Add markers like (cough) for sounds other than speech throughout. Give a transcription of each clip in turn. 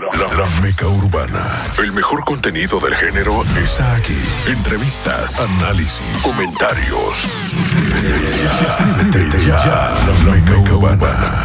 La, meca urbana. El mejor contenido del género está aquí. Entrevistas, análisis, comentarios.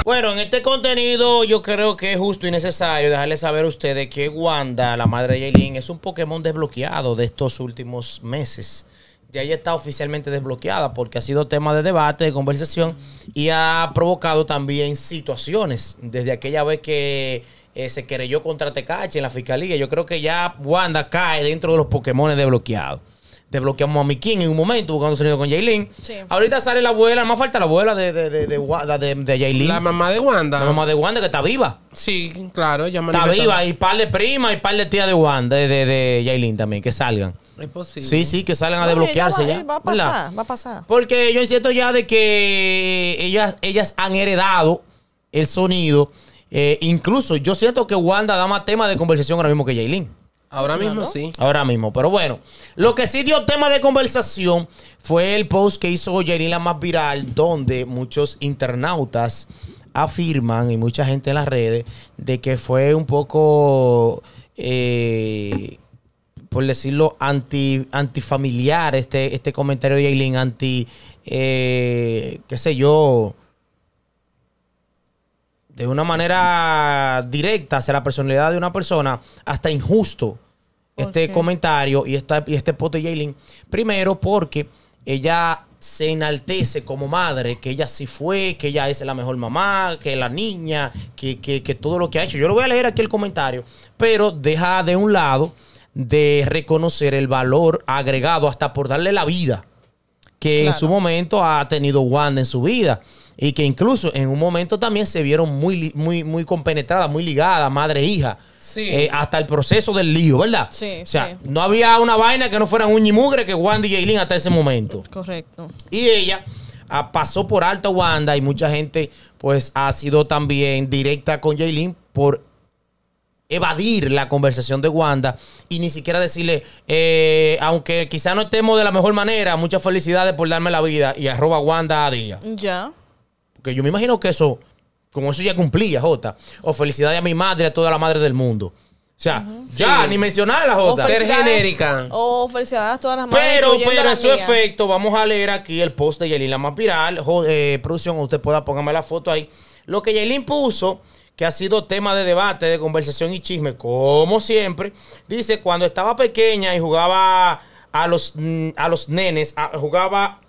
Bueno, en este contenido yo creo que es justo y necesario dejarles saber a ustedes que Wanda, la madre de Jaylin, es un Pokémon desbloqueado de estos últimos meses ya ella está oficialmente desbloqueada porque ha sido tema de debate, de conversación y ha provocado también situaciones desde aquella vez que eh, se querelló contra Tecache en la fiscalía. Yo creo que ya Wanda cae dentro de los Pokémon desbloqueados. Desbloqueamos a Mikin en un momento buscando sonido con Jaylin. Ahorita sale la abuela, más falta la abuela de, de, de, La mamá de Wanda. La mamá de Wanda que está viva. Sí, claro, ya Está viva. Y par de prima y par de tía de Wanda, de, de, Jaylin también, que salgan. Es posible. Sí, sí, que salgan a desbloquearse ya. Eh, va, a pasar, va a pasar. Porque yo siento ya de que ellas, ellas han heredado el sonido. Eh, incluso yo siento que Wanda da más tema de conversación ahora mismo que Jaylin. Ahora mismo sí. Ahora mismo, pero bueno. Lo que sí dio tema de conversación fue el post que hizo Jaylin la más viral, donde muchos internautas afirman y mucha gente en las redes de que fue un poco eh, por decirlo, anti, antifamiliar, este, este comentario de Aileen, anti, eh, qué sé yo, de una manera directa hacia la personalidad de una persona, hasta injusto este comentario y, este post de Jalen. Primero porque ella se enaltece como madre, que ella sí fue, que ella es la mejor mamá, que la niña, que, que todo lo que ha hecho. Yo lo voy a leer aquí el comentario, pero deja de un lado de reconocer el valor agregado hasta por darle la vida que en su momento ha tenido Wanda en su vida y que incluso en un momento también se vieron muy, muy, muy compenetradas, muy ligadas, madre e hija. Sí. Eh, hasta el proceso del lío, ¿verdad? Sí. O sea, no había una vaina que no fueran un y mugre que Wanda y Jaylin hasta ese momento. Correcto. Y ella ah, pasó por alto Wanda y mucha gente, pues, ha sido también directa con Jaylin por evadir la conversación de Wanda y ni siquiera decirle, eh, aunque quizá no estemos de la mejor manera, muchas felicidades por darme la vida y arroba Wanda a día. Ya. Porque yo me imagino que eso, como eso ya cumplía, Jota. O felicidades a mi madre, a toda la madre del mundo. O sea, ya, ni mencionar la Jota. Ser genérica. O felicidades a todas las madres. Pero, pero en su efecto, vamos a leer aquí el post de Yelin la más eh, producción, usted pueda ponerme la foto ahí. Lo que Yailin puso que ha sido tema de debate, de conversación y chisme, como siempre. Dice, cuando estaba pequeña y jugaba a los, mm, a los nenes, jugaba,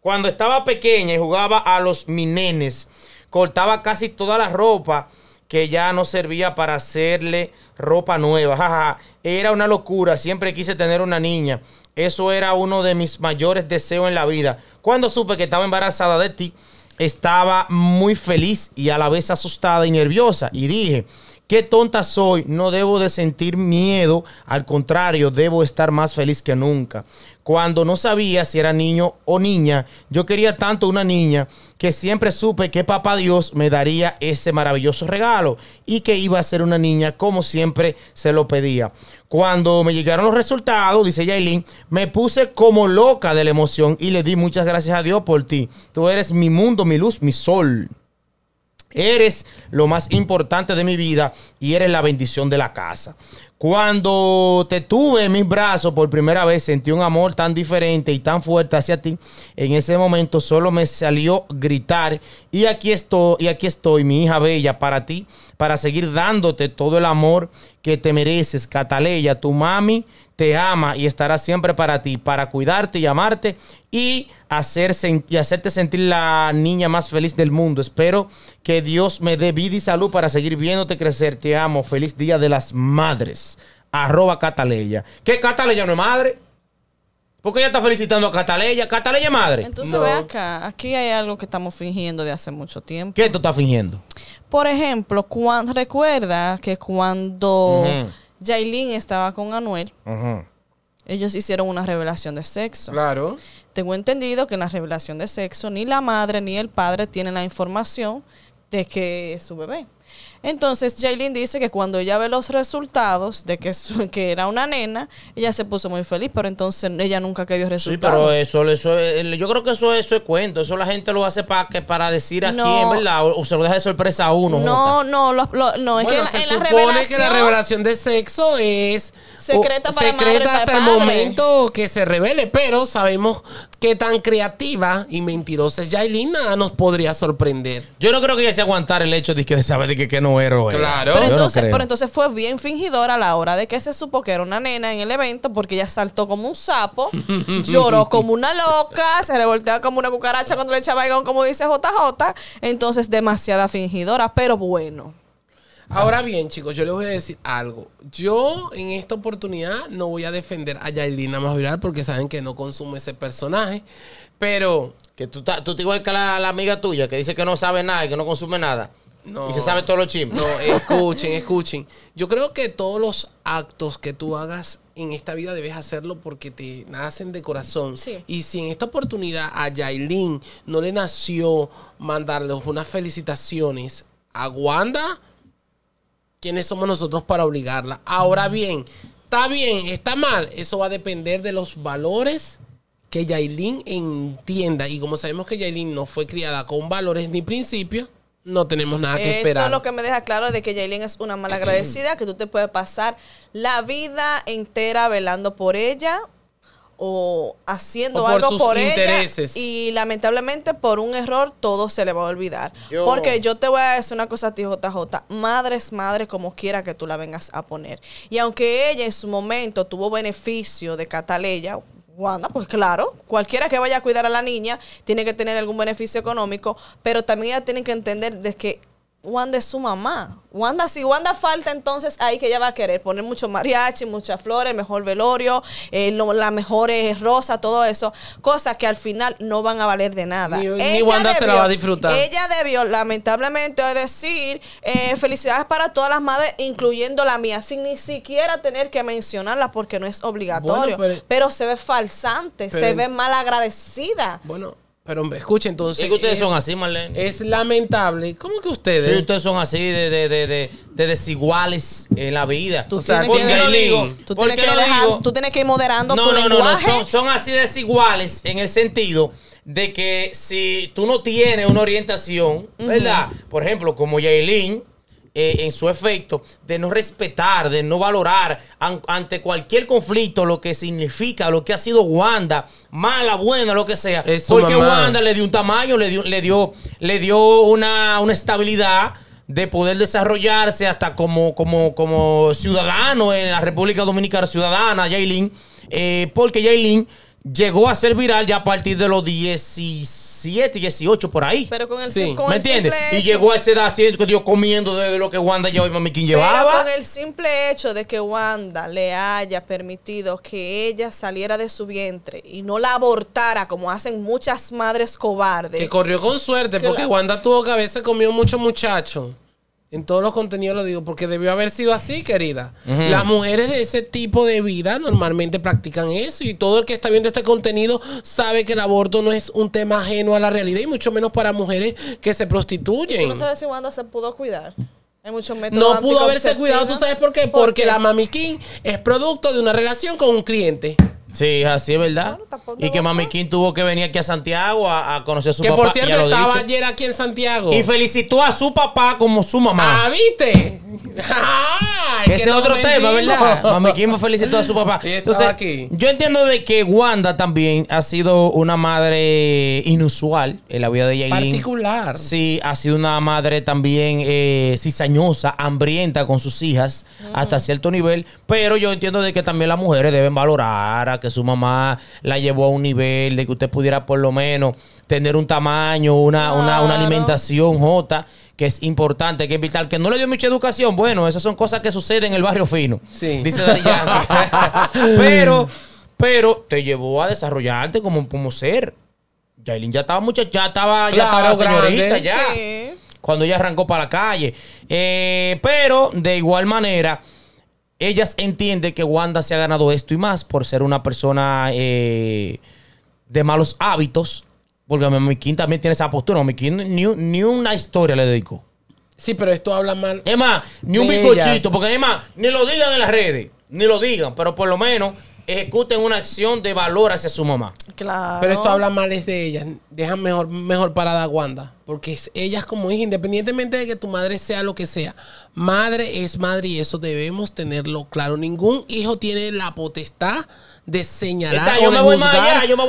cuando estaba pequeña y jugaba a los minenes, cortaba casi toda la ropa que ya no servía para hacerle ropa nueva. (laughs) era una locura, siempre quise tener una niña. Eso era uno de mis mayores deseos en la vida. Cuando supe que estaba embarazada de ti, estaba muy feliz y a la vez asustada y nerviosa. Y dije, Qué tonta soy, no debo de sentir miedo, al contrario, debo estar más feliz que nunca. Cuando no sabía si era niño o niña, yo quería tanto una niña que siempre supe que papá Dios me daría ese maravilloso regalo y que iba a ser una niña como siempre se lo pedía. Cuando me llegaron los resultados, dice Yailin, me puse como loca de la emoción y le di muchas gracias a Dios por ti. Tú eres mi mundo, mi luz, mi sol. Eres lo más importante de mi vida y eres la bendición de la casa. Cuando te tuve en mis brazos por primera vez, sentí un amor tan diferente y tan fuerte hacia ti. En ese momento solo me salió gritar y aquí estoy, y aquí estoy, mi hija bella, para ti, para seguir dándote todo el amor que te mereces. Cataleya, tu mami te ama y estará siempre para ti, para cuidarte y amarte y, hacer, hacerte sentir la niña más feliz del mundo. Espero que Dios me dé vida y salud para seguir viéndote crecer. Te amo. Feliz Día de las Madres. Arroba Cataleya. ¿Qué Cataleya no es madre? Porque ella está felicitando a Cataleya. Cataleya es madre. Entonces ve acá, aquí hay algo que estamos fingiendo de hace mucho tiempo. ¿Qué tú estás fingiendo? Por ejemplo, recuerda que cuando... Jailin estaba con Anuel. Ellos hicieron una revelación de sexo. Claro. Tengo entendido que en la revelación de sexo ni la madre ni el padre tienen la información de que es su bebé. Entonces Jaylin dice que cuando ella ve los resultados de que, (laughs) que era una nena, ella se puso muy feliz, pero entonces ella nunca que vio resultados. Sí, pero eso, eh, yo creo que eso, es cuento, eso la gente lo hace para que para decir a quién, ¿verdad? O, se lo deja de sorpresa a uno. No, no, no, es que se supone la revelación, que la revelación de sexo es secreta, para hasta el momento que se revele, pero sabemos que tan creativa y mentirosa es Jaylin, nada nos podría sorprender. Yo no creo que ella se aguantar el hecho de que se saber de que, no era. Claro. Pero entonces, fue bien fingidora a la hora de que se supo que era una nena en el evento porque ella saltó como un sapo, (laughs) lloró como una loca, se revoltea como una cucaracha cuando le echaba como dice JJ. Entonces, demasiada fingidora, pero bueno. Ahora bien, chicos, yo les voy a decir algo. Yo en esta oportunidad no voy a defender a Yailina más viral porque saben que no consume ese personaje. Pero. Que tú, tú te igual que la, amiga tuya que dice que no sabe nada y que no consume nada. No. Y se sabe todos los chismes. No, escuchen, escuchen. Yo creo que todos los actos que tú hagas en esta vida debes hacerlo porque te nacen de corazón. Y si en esta oportunidad a Yailin no le nació mandarles unas felicitaciones a Wanda, ¿quiénes somos nosotros para obligarla? Ahora bien, está bien, está mal. Eso va a depender de los valores que Yailin entienda. Y como sabemos que Yailin no fue criada con valores ni principios, no tenemos nada que esperar. Eso es lo que me deja claro de que Jaylin es una malagradecida, que tú te puedes pasar la vida entera velando por ella o haciendo algo por algo sus por intereses. ella y lamentablemente por un error todo se le va a olvidar. Porque yo te voy a decir una cosa a ti, JJ, madre es madre como quiera que tú la vengas a poner. Y aunque ella en su momento tuvo beneficio de Cataleya, Wanda, pues claro, cualquiera que vaya a cuidar a la niña tiene que tener algún beneficio económico, pero también ella tiene que entender de que Wanda es su mamá. Wanda, si Wanda falta, entonces ahí que ella va a querer poner mucho mariachi, muchas flores, mejor velorio, eh, la mejor es rosa, todo eso. Cosas que al final no van a valer de nada. Ni, Wanda se la va a disfrutar. Ella debió, lamentablemente, decir eh, felicidades para todas las madres, incluyendo la mía, sin ni siquiera tener que mencionarla porque no es obligatorio. pero, se ve falsante, se ve mal agradecida. Bueno. Pero escuche entonces. ustedes son así, Marlene? Es lamentable. ¿Cómo que ustedes? ustedes son así de, desiguales en la vida. Tú tienes que, tú tienes que, ir moderando no, no, No, Son, así desiguales en el sentido de que si tú no tienes una orientación, ¿verdad? Por ejemplo, como Yailin, eh, en su efecto de no respetar, de no valorar ante cualquier conflicto lo que significa, lo que ha sido Wanda, mala, buena, lo que sea. porque Wanda le dio un tamaño, le dio, le dio, le dio una, estabilidad de poder desarrollarse hasta como, como, como ciudadano en la República Dominicana, ciudadana, Jailin, eh, porque Jailin llegó a ser viral ya a partir de los 16 17, 18 por ahí. Pero con el, ¿Me entiendes? y llegó a esa edad así, que yo comiendo de, lo que Wanda llevaba y Mami llevaba. Pero con el simple hecho de que Wanda le haya permitido que ella saliera de su vientre y no la abortara como hacen muchas madres cobardes. Que corrió con suerte porque Wanda tuvo cabeza y comió mucho muchacho. En todos los contenidos lo digo, porque debió haber sido así, querida. Las mujeres de ese tipo de vida normalmente practican eso y todo el que está viendo este contenido sabe que el aborto no es un tema ajeno a la realidad y mucho menos para mujeres que se prostituyen. No sabes si Wanda se pudo cuidar. no pudo haberse cuidado, ¿tú sabes por qué? porque la mamiquín es producto de una relación con un cliente. Sí, así es verdad. y que Mami Kim tuvo que venir aquí a Santiago a, conocer a su papá. Que por cierto estaba ayer aquí en Santiago. Y felicitó a su papá como su mamá. Ah, ¿viste? (laughs) ese es otro tema, ¿verdad? (laughs) Mami Kim felicitó a su papá. Entonces, yo entiendo de que Wanda también ha sido una madre inusual en la vida de Yailin. Particular. Sí, ha sido una madre también eh, cizañosa, hambrienta con sus hijas hasta cierto nivel. Pero yo entiendo de que también las mujeres deben valorar a que su mamá la llevó a un nivel de que usted pudiera por lo menos tener un tamaño, una, alimentación J, que es importante, que es vital, que no le dio mucha educación. Bueno, esas son cosas que suceden en el barrio fino. Sí. Dice (laughs) Pero, pero te llevó a desarrollarte como, como ser. Yailin ya estaba muchacha, ya estaba, ya estaba señorita, ya. Cuando ella arrancó para la calle. Eh, pero, de igual manera ellas entienden que Wanda se ha ganado esto y más por ser una persona eh, de malos hábitos. Porque mi quinta también tiene esa postura. mi King ni, una historia le dedicó. Sí, pero esto habla mal. Es más, ni un bizcochito, porque es más, ni lo digan en las redes, ni lo digan, pero por lo menos ejecuten una acción de valor hacia su mamá. Claro. Pero esto habla mal de ellas. Dejan mejor, mejor parada a Wanda. Porque ellas como hija, independientemente de que tu madre sea lo que sea, madre es madre y eso debemos tenerlo claro. Ningún hijo tiene la potestad de señalar yo, me voy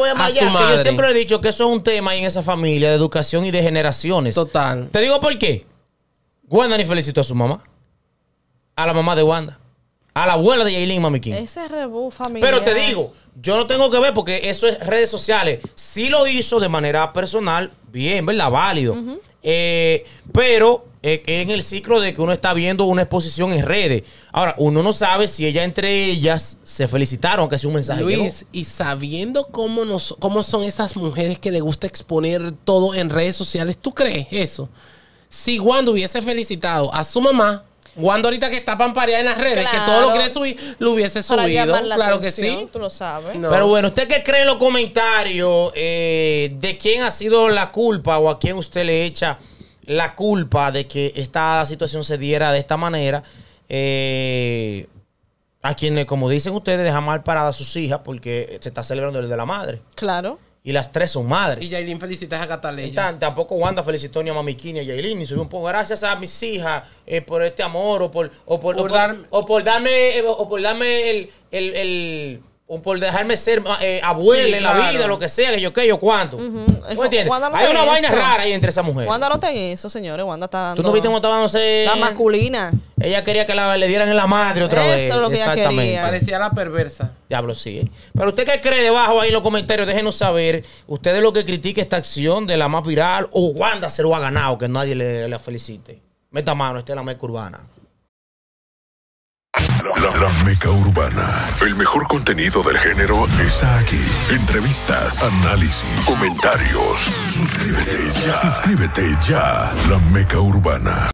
a su yo siempre he dicho que eso es un tema en esa familia de educación y de generaciones. Total. Te digo por qué. Wanda ni felicitó a su mamá. A la mamá de Wanda a la abuela de Yailin Mami King. Ese rebo familiar. Pero te digo, yo no tengo que ver porque eso es redes sociales. Si lo hizo de manera personal, bien, ¿verdad? Válido. Eh, pero eh, en el ciclo de que uno está viendo una exposición en redes. Ahora, uno no sabe si ella entre ellas se felicitaron, que es un mensaje. Luis, y sabiendo cómo, nos, cómo son esas mujeres que le gusta exponer todo en redes sociales, ¿tú crees eso? Si Wanda hubiese felicitado a su mamá, Wanda ahorita que está pampareada en las redes, que todo lo que le subir, lo hubiese subido. Claro que sí. Pero bueno, ¿usted qué cree en los comentarios eh, de quién ha sido la culpa o a quién usted le echa la culpa de que esta situación se diera de esta manera? Eh, a quienes, como dicen ustedes, deja mal parada a sus hijas porque se está celebrando el de la madre. Claro. Y las tres son madres. Y Yailin felicitas a Cataleya. tampoco Wanda felicitó ni a Mamiquini a Yailin. Y subió un poco. Gracias a mis hijas eh, por este amor o por, o por, o por, darme, o por darme, eh, el o por dejarme ser eh, abuelo abuela en la vida, lo que sea, que yo qué, yo cuánto. entiendes? Hay una vaina rara ahí entre esa mujer Wanda no está en eso, señores. Wanda está dando... ¿Tú no viste cómo estaba, no sé... La masculina. Ella quería que le dieran en la madre otra vez. Eso es lo que Exactamente. Ella quería. Parecía la perversa. Diablo, sí. Eh. Pero usted qué cree debajo ahí en los comentarios, déjenos saber. Usted Ustedes lo que critica esta acción de la más viral o Wanda se lo ha ganado, que nadie le, la felicite. Meta mano, este es la meca urbana. La, meca urbana. El mejor contenido del género está aquí. Entrevistas, análisis, comentarios. Suscríbete ya. Suscríbete ya. La meca urbana.